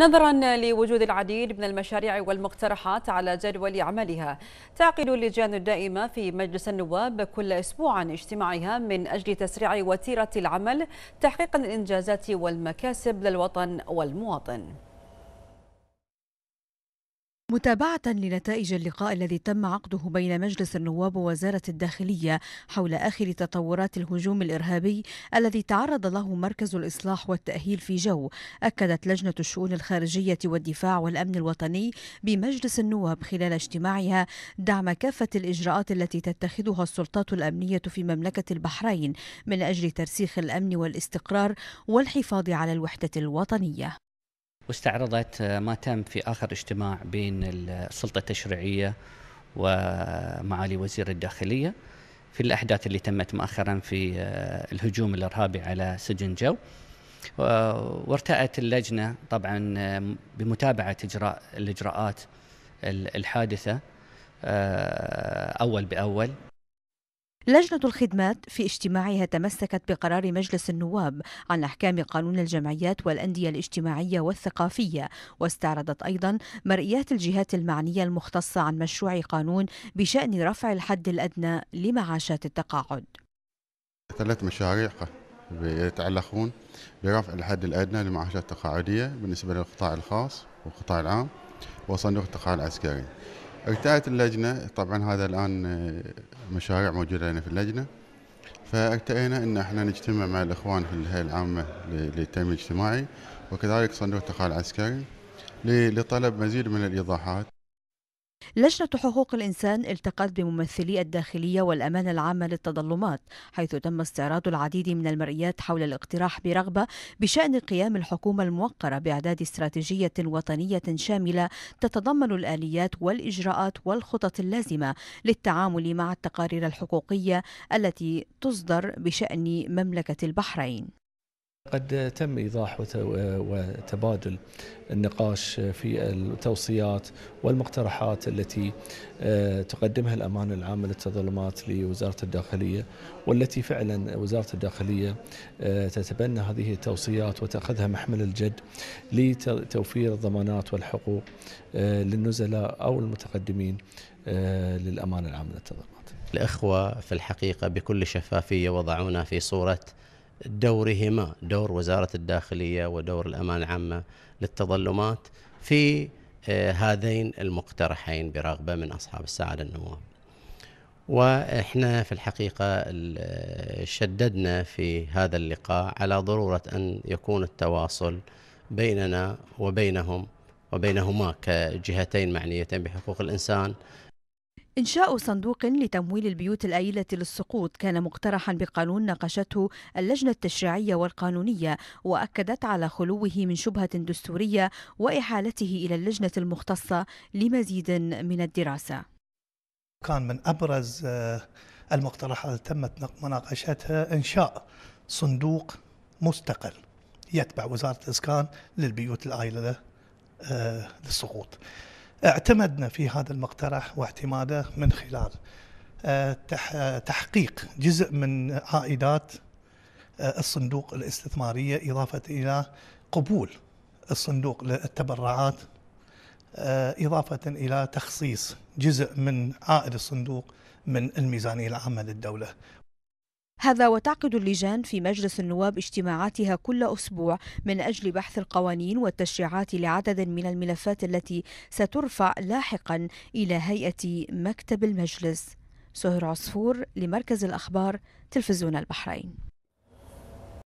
نظرا لوجود العديد من المشاريع والمقترحات على جدول عملها تعقد اللجان الدائمة في مجلس النواب كل أسبوع اجتماعها من أجل تسريع وتيرة العمل تحقيق الإنجازات والمكاسب للوطن والمواطن متابعة لنتائج اللقاء الذي تم عقده بين مجلس النواب ووزارة الداخلية حول آخر تطورات الهجوم الإرهابي الذي تعرض له مركز الإصلاح والتأهيل في جو، أكدت لجنة الشؤون الخارجية والدفاع والأمن الوطني بمجلس النواب خلال اجتماعها دعم كافة الإجراءات التي تتخذها السلطات الأمنية في مملكة البحرين من أجل ترسيخ الأمن والاستقرار والحفاظ على الوحدة الوطنية. واستعرضت ما تم في آخر اجتماع بين السلطة التشريعية ومعالي وزير الداخلية في الأحداث اللي تمت مؤخرا في آه، الهجوم الإرهابي على سجن جو وارتأت اللجنة طبعا آه، بمتابعة إجراء الإجراءات الحادثة آه، أول بأول لجنة الخدمات في اجتماعها تمسكت بقرار مجلس النواب عن أحكام قانون الجمعيات والأندية الاجتماعية والثقافية واستعرضت أيضا مرئيات الجهات المعنية المختصة عن مشروع قانون بشأن رفع الحد الأدنى لمعاشات التقاعد ثلاث مشاريع يتعلقون برفع الحد الأدنى للمعاشات التقاعدية بالنسبة للقطاع الخاص والقطاع العام وصندوق التقاعد العسكري اجتاعت اللجنة طبعا هذا الآن آه، مشاريع موجودة هنا في اللجنة فاجتئينا ان احنا نجتمع مع الاخوان في الهيئه العامه للتنميه الاجتماعي وكذلك صندوق التقاعد العسكري لطلب مزيد من الايضاحات لجنة حقوق الإنسان التقت بممثلي الداخلية والأمانة العامة للتظلمات حيث تم استعراض العديد من المرئيات حول الاقتراح برغبة بشأن قيام الحكومة الموقرة بإعداد استراتيجية وطنية شاملة تتضمن الآليات والإجراءات والخطط اللازمة للتعامل مع التقارير الحقوقية التي تصدر بشأن مملكة البحرين قد تم ايضاح وتبادل النقاش في التوصيات والمقترحات التي آه، تقدمها الامانه العامه للتظلمات لوزاره الداخليه والتي فعلا وزاره الداخليه آه، تتبنى هذه التوصيات وتاخذها محمل الجد لتوفير الضمانات والحقوق آه، للنزلاء او المتقدمين للامانه العامه للتظلمات. الاخوه في الحقيقه بكل شفافيه وضعونا في صوره دورهما دور وزارة الداخلية ودور الأمانة العامة للتظلمات في آه، هذين المقترحين برغبة من أصحاب السعادة النواب وإحنا في الحقيقة آه، شددنا في هذا اللقاء على ضرورة أن يكون التواصل بيننا وبينهم وبينهما كجهتين معنيتين بحقوق الإنسان إنشاء صندوق لتمويل البيوت الآيلة للسقوط كان مقترحا بقانون ناقشته اللجنة التشريعية والقانونية وأكدت على خلوه من شبهة دستورية وإحالته إلى اللجنة المختصة لمزيد من الدراسة كان من أبرز آه، المقترحات التي تمت مناقشتها إنشاء صندوق مستقل يتبع وزارة الإسكان للبيوت الآيلة آه، للسقوط اعتمدنا في هذا المقترح واعتماده من خلال آه، آه، تحقيق جزء من عائدات آه، الصندوق الاستثمارية إضافة إلى قبول الصندوق للتبرعات إضافة إلى تخصيص جزء من عائد الصندوق من الميزانية العامة للدولة هذا وتعقد اللجان في مجلس النواب اجتماعاتها كل أسبوع من أجل بحث القوانين والتشريعات لعدد من الملفات التي سترفع لاحقا إلى هيئة مكتب المجلس سهر عصفور لمركز الأخبار تلفزيون البحرين